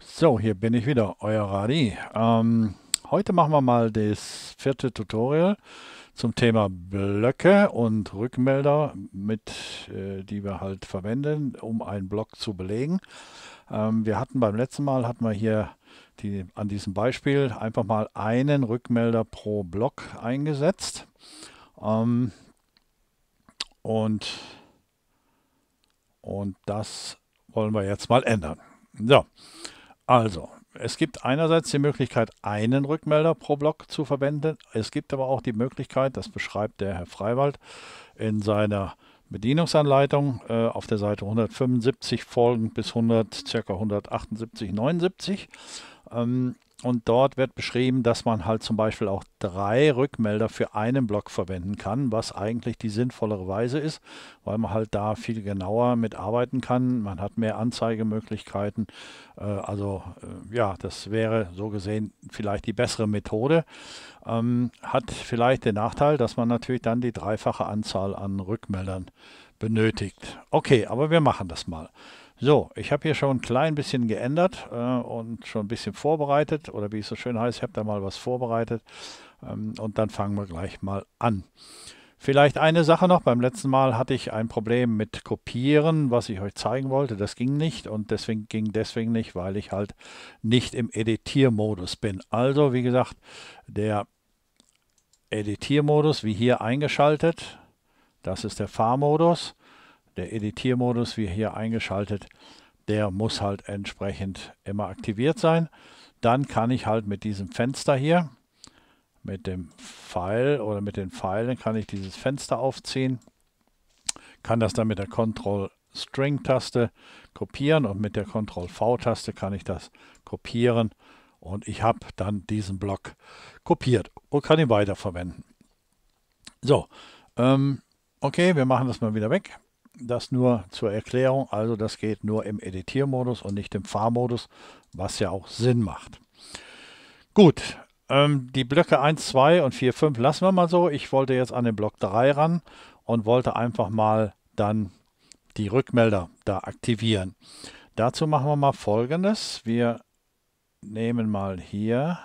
So, hier bin ich wieder, euer Radi. Ähm, heute machen wir mal das vierte Tutorial zum Thema Blöcke und Rückmelder, mit, äh, die wir halt verwenden, um einen Block zu belegen. Ähm, wir hatten beim letzten Mal, hatten wir hier die, an diesem Beispiel einfach mal einen Rückmelder pro Block eingesetzt. Ähm, und, und das wollen wir jetzt mal ändern. So, also, es gibt einerseits die Möglichkeit, einen Rückmelder pro Block zu verwenden. Es gibt aber auch die Möglichkeit, das beschreibt der Herr Freiwald in seiner Bedienungsanleitung äh, auf der Seite 175 folgend bis 100, ca. 178, 79. Und dort wird beschrieben, dass man halt zum Beispiel auch drei Rückmelder für einen Block verwenden kann, was eigentlich die sinnvollere Weise ist, weil man halt da viel genauer mit arbeiten kann. Man hat mehr Anzeigemöglichkeiten. Äh, also äh, ja, das wäre so gesehen vielleicht die bessere Methode. Ähm, hat vielleicht den Nachteil, dass man natürlich dann die dreifache Anzahl an Rückmeldern benötigt. Okay, aber wir machen das mal. So, ich habe hier schon ein klein bisschen geändert äh, und schon ein bisschen vorbereitet oder wie es so schön heißt, ich habe da mal was vorbereitet ähm, und dann fangen wir gleich mal an. Vielleicht eine Sache noch, beim letzten Mal hatte ich ein Problem mit Kopieren, was ich euch zeigen wollte, das ging nicht und deswegen ging deswegen nicht, weil ich halt nicht im Editiermodus bin. Also, wie gesagt, der Editiermodus wie hier eingeschaltet, das ist der Fahrmodus der Editiermodus, wie hier eingeschaltet, der muss halt entsprechend immer aktiviert sein. Dann kann ich halt mit diesem Fenster hier, mit dem Pfeil oder mit den Pfeilen kann ich dieses Fenster aufziehen, kann das dann mit der ctrl String Taste kopieren und mit der ctrl V Taste kann ich das kopieren und ich habe dann diesen Block kopiert und kann ihn weiterverwenden. So, ähm, okay, wir machen das mal wieder weg. Das nur zur Erklärung. Also das geht nur im Editiermodus und nicht im Fahrmodus, was ja auch Sinn macht. Gut, ähm, die Blöcke 1, 2 und 4, 5 lassen wir mal so. Ich wollte jetzt an den Block 3 ran und wollte einfach mal dann die Rückmelder da aktivieren. Dazu machen wir mal folgendes. Wir nehmen mal hier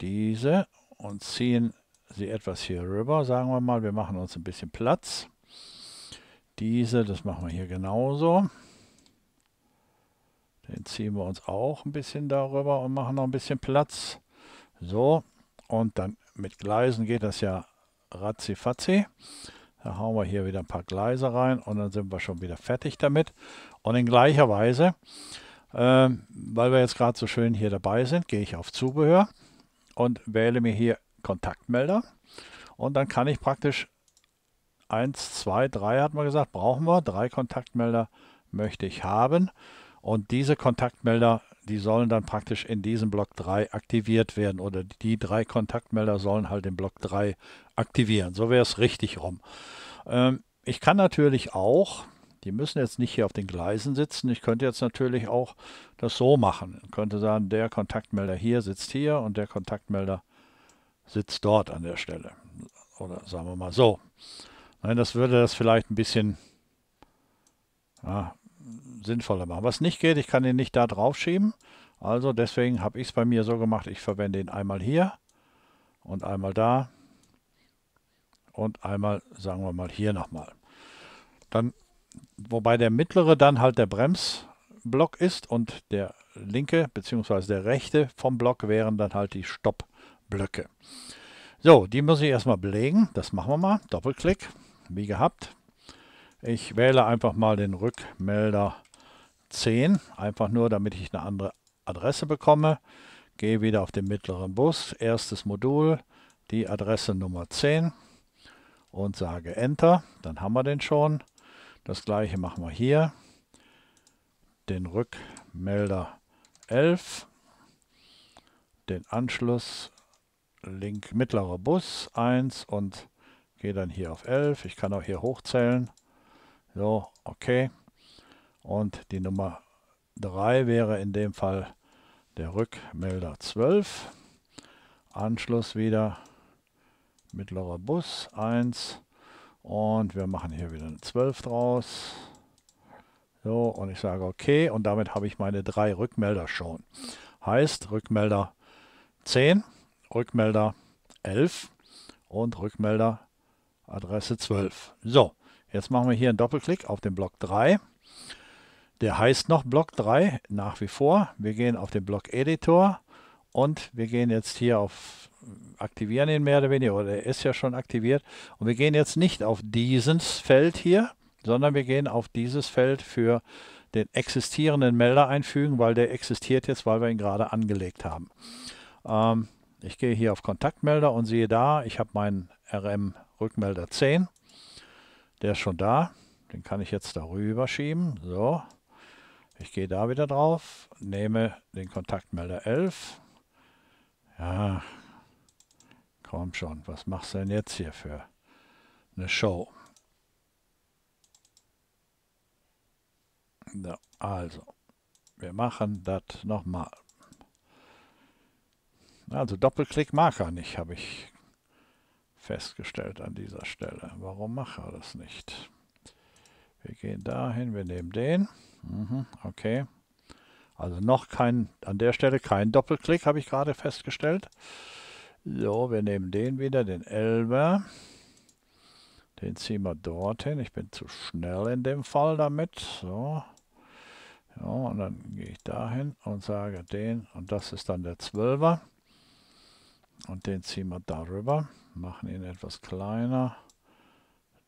diese und ziehen sie etwas hier rüber. Sagen wir mal, wir machen uns ein bisschen Platz diese, das machen wir hier genauso. Den ziehen wir uns auch ein bisschen darüber und machen noch ein bisschen Platz. So, und dann mit Gleisen geht das ja ratzifatzi. Da hauen wir hier wieder ein paar Gleise rein und dann sind wir schon wieder fertig damit. Und in gleicher Weise, äh, weil wir jetzt gerade so schön hier dabei sind, gehe ich auf Zubehör und wähle mir hier Kontaktmelder. Und dann kann ich praktisch 1, 2, 3 hat man gesagt, brauchen wir. Drei Kontaktmelder möchte ich haben. Und diese Kontaktmelder, die sollen dann praktisch in diesem Block 3 aktiviert werden. Oder die drei Kontaktmelder sollen halt den Block 3 aktivieren. So wäre es richtig rum. Ähm, ich kann natürlich auch, die müssen jetzt nicht hier auf den Gleisen sitzen. Ich könnte jetzt natürlich auch das so machen. Ich könnte sagen, der Kontaktmelder hier sitzt hier und der Kontaktmelder sitzt dort an der Stelle. Oder sagen wir mal so das würde das vielleicht ein bisschen ja, sinnvoller machen. Was nicht geht, ich kann ihn nicht da drauf schieben. Also deswegen habe ich es bei mir so gemacht, ich verwende ihn einmal hier und einmal da und einmal, sagen wir mal, hier nochmal. Dann, wobei der mittlere dann halt der Bremsblock ist und der linke bzw. der rechte vom Block wären dann halt die Stoppblöcke. So, die muss ich erstmal belegen. Das machen wir mal. Doppelklick wie gehabt. Ich wähle einfach mal den Rückmelder 10, einfach nur, damit ich eine andere Adresse bekomme. Gehe wieder auf den mittleren Bus, erstes Modul, die Adresse Nummer 10 und sage Enter. Dann haben wir den schon. Das gleiche machen wir hier. Den Rückmelder 11, den Anschluss Link mittlerer Bus 1 und Gehe dann hier auf 11. Ich kann auch hier hochzählen. So, okay. Und die Nummer 3 wäre in dem Fall der Rückmelder 12. Anschluss wieder mittlerer Bus 1. Und wir machen hier wieder eine 12 draus. So, und ich sage okay. Und damit habe ich meine drei Rückmelder schon. Heißt Rückmelder 10, Rückmelder 11 und Rückmelder Adresse 12. So, jetzt machen wir hier einen Doppelklick auf den Block 3. Der heißt noch Block 3 nach wie vor. Wir gehen auf den Block Editor und wir gehen jetzt hier auf aktivieren ihn mehr oder weniger, oder er ist ja schon aktiviert. Und wir gehen jetzt nicht auf dieses Feld hier, sondern wir gehen auf dieses Feld für den existierenden Melder einfügen, weil der existiert jetzt, weil wir ihn gerade angelegt haben. Ähm, ich gehe hier auf Kontaktmelder und sehe da, ich habe meinen RM Rückmelder 10. Der ist schon da. Den kann ich jetzt darüber schieben. So. Ich gehe da wieder drauf, nehme den Kontaktmelder 11. Ja, komm schon, was machst du denn jetzt hier für eine Show? So, also, wir machen das nochmal. Also Doppelklick mag nicht, habe ich festgestellt an dieser Stelle. Warum macht er das nicht? Wir gehen dahin, wir nehmen den. Mhm, okay. Also noch kein, an der Stelle kein Doppelklick, habe ich gerade festgestellt. So, wir nehmen den wieder, den Elber. Den ziehen wir dorthin. Ich bin zu schnell in dem Fall damit. So. Ja, und dann gehe ich dahin und sage den. Und das ist dann der Zwölfer. Und den ziehen wir darüber, machen ihn etwas kleiner.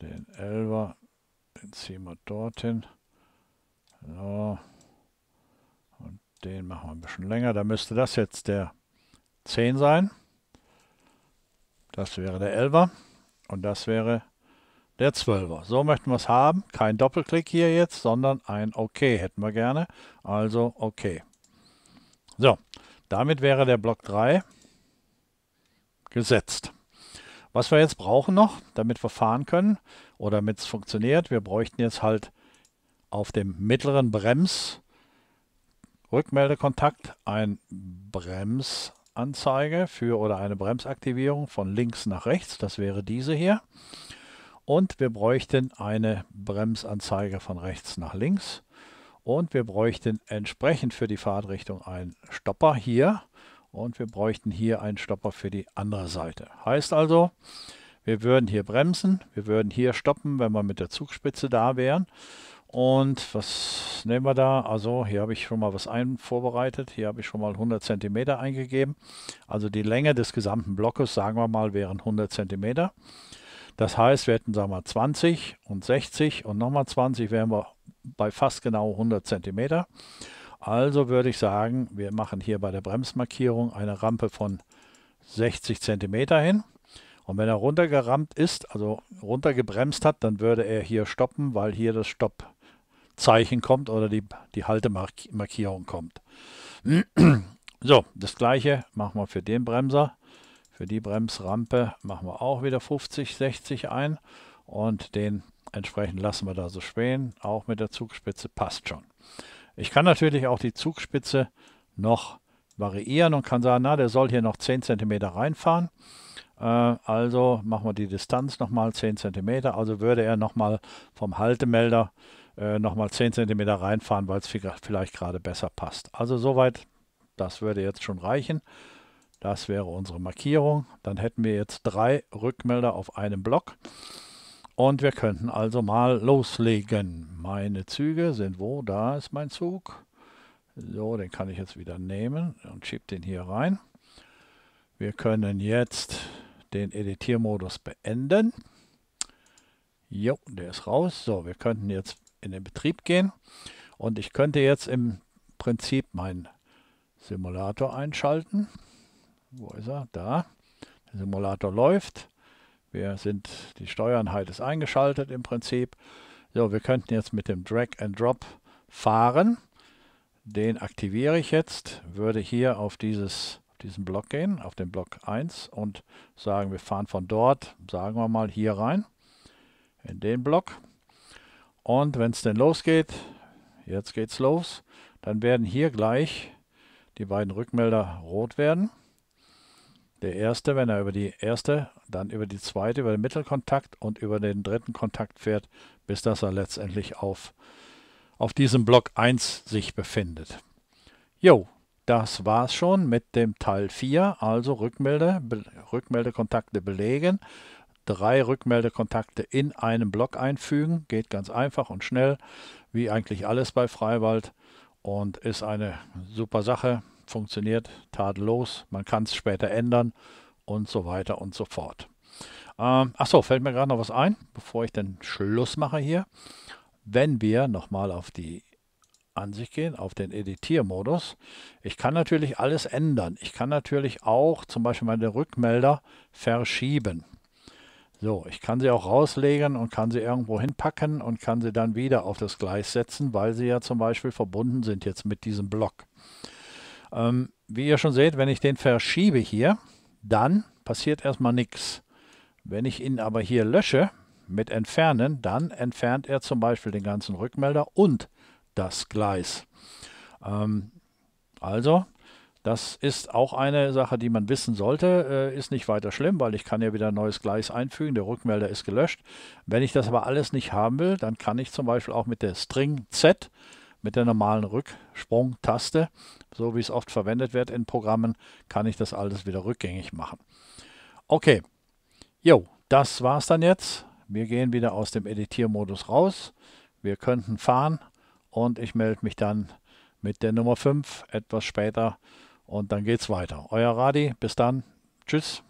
Den 11er, den ziehen wir dorthin. So. Und den machen wir ein bisschen länger. Da müsste das jetzt der 10 sein. Das wäre der 11er. Und das wäre der 12er. So möchten wir es haben. Kein Doppelklick hier jetzt, sondern ein OK hätten wir gerne. Also OK. So, damit wäre der Block 3 gesetzt. Was wir jetzt brauchen noch, damit wir fahren können oder damit es funktioniert, wir bräuchten jetzt halt auf dem mittleren Brems Rückmeldekontakt ein Bremsanzeige für oder eine Bremsaktivierung von links nach rechts. Das wäre diese hier. Und wir bräuchten eine Bremsanzeige von rechts nach links. Und wir bräuchten entsprechend für die Fahrtrichtung einen Stopper hier und wir bräuchten hier einen Stopper für die andere Seite. Heißt also, wir würden hier bremsen, wir würden hier stoppen, wenn wir mit der Zugspitze da wären. Und was nehmen wir da? Also hier habe ich schon mal was ein vorbereitet. Hier habe ich schon mal 100 cm eingegeben. Also die Länge des gesamten Blockes, sagen wir mal, wären 100 cm. Das heißt, wir hätten, sagen wir mal, 20 und 60 und nochmal 20 wären wir bei fast genau 100 cm. Also würde ich sagen, wir machen hier bei der Bremsmarkierung eine Rampe von 60 cm hin. Und wenn er runtergerammt ist, also runtergebremst hat, dann würde er hier stoppen, weil hier das Stoppzeichen kommt oder die, die Haltemarkierung kommt. So, das gleiche machen wir für den Bremser. Für die Bremsrampe machen wir auch wieder 50, 60 ein und den entsprechend lassen wir da so stehen. Auch mit der Zugspitze passt schon. Ich kann natürlich auch die Zugspitze noch variieren und kann sagen, na, der soll hier noch 10 cm reinfahren. Äh, also machen wir die Distanz nochmal 10 cm. Also würde er nochmal vom Haltemelder äh, nochmal 10 cm reinfahren, weil es vielleicht gerade besser passt. Also soweit, das würde jetzt schon reichen. Das wäre unsere Markierung. Dann hätten wir jetzt drei Rückmelder auf einem Block. Und wir könnten also mal loslegen. Meine Züge sind wo? Da ist mein Zug. So, den kann ich jetzt wieder nehmen und schiebe den hier rein. Wir können jetzt den Editiermodus beenden. Jo, der ist raus. So, wir könnten jetzt in den Betrieb gehen. Und ich könnte jetzt im Prinzip meinen Simulator einschalten. Wo ist er? Da. Der Simulator läuft. Wir sind, die Steuereinheit ist eingeschaltet im Prinzip. So, wir könnten jetzt mit dem Drag and Drop fahren. Den aktiviere ich jetzt, würde hier auf dieses, diesen Block gehen, auf den Block 1 und sagen, wir fahren von dort, sagen wir mal hier rein, in den Block. Und wenn es denn losgeht, jetzt geht's los, dann werden hier gleich die beiden Rückmelder rot werden. Der erste, wenn er über die erste, dann über die zweite, über den Mittelkontakt und über den dritten Kontakt fährt, bis dass er letztendlich auf, auf diesem Block 1 sich befindet. Jo, das war's schon mit dem Teil 4, also Rückmelde, Be Rückmeldekontakte belegen, drei Rückmeldekontakte in einen Block einfügen, geht ganz einfach und schnell, wie eigentlich alles bei Freiwald und ist eine super Sache funktioniert tadellos, man kann es später ändern und so weiter und so fort. Ähm, Achso, fällt mir gerade noch was ein, bevor ich den Schluss mache hier. Wenn wir nochmal auf die Ansicht gehen, auf den Editiermodus. Ich kann natürlich alles ändern. Ich kann natürlich auch zum Beispiel meine Rückmelder verschieben. So, ich kann sie auch rauslegen und kann sie irgendwo hinpacken und kann sie dann wieder auf das Gleis setzen, weil sie ja zum Beispiel verbunden sind jetzt mit diesem Block. Ähm, wie ihr schon seht, wenn ich den verschiebe hier, dann passiert erstmal nichts. Wenn ich ihn aber hier lösche mit Entfernen, dann entfernt er zum Beispiel den ganzen Rückmelder und das Gleis. Ähm, also, das ist auch eine Sache, die man wissen sollte. Äh, ist nicht weiter schlimm, weil ich kann ja wieder ein neues Gleis einfügen. Der Rückmelder ist gelöscht. Wenn ich das aber alles nicht haben will, dann kann ich zum Beispiel auch mit der String Z mit der normalen Rücksprungtaste, so wie es oft verwendet wird in Programmen, kann ich das alles wieder rückgängig machen. Okay, jo, das war's dann jetzt. Wir gehen wieder aus dem Editiermodus raus. Wir könnten fahren und ich melde mich dann mit der Nummer 5 etwas später und dann geht's weiter. Euer Radi, bis dann. Tschüss.